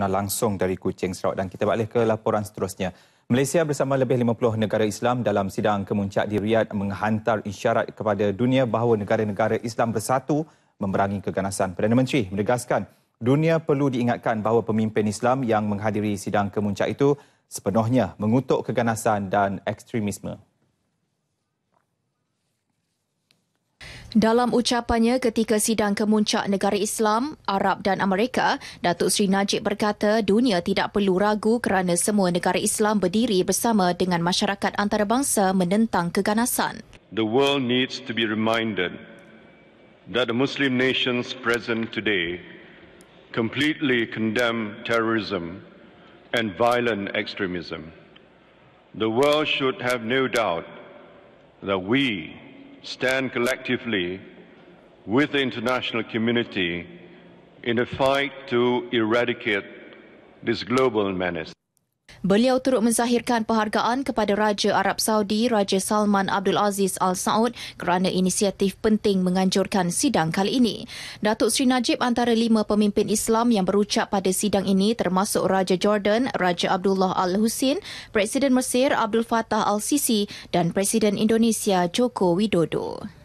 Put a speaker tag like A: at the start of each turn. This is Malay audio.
A: dengar langsung dari Kuching Sarawak dan kita balik ke laporan seterusnya. Malaysia bersama lebih 50 negara Islam dalam sidang kemuncak di Riyadh menghantar isyarat kepada dunia bahawa negara-negara Islam bersatu memerangi keganasan. Perdana Menteri menegaskan dunia perlu diingatkan bahawa pemimpin Islam yang menghadiri sidang kemuncak itu sepenuhnya mengutuk keganasan dan ekstremisme.
B: Dalam ucapannya ketika sidang kemuncak negara Islam, Arab dan Amerika, Datuk Seri Najib berkata dunia tidak perlu ragu kerana semua negara Islam berdiri bersama dengan masyarakat antarabangsa menentang keganasan.
C: The world needs to be reminded that the Muslim nations present today completely condemn terrorism and violent extremism. The world should have no doubt that we stand collectively with the international community in a fight to eradicate this global menace.
B: Beliau turut menzahirkan penghargaan kepada Raja Arab Saudi Raja Salman Abdul Aziz Al Saud kerana inisiatif penting menganjurkan sidang kali ini. Datuk Sri Najib antara lima pemimpin Islam yang berucap pada sidang ini termasuk Raja Jordan, Raja Abdullah Al Hussein, Presiden Mesir Abdul Fattah Al Sisi dan Presiden Indonesia Joko Widodo.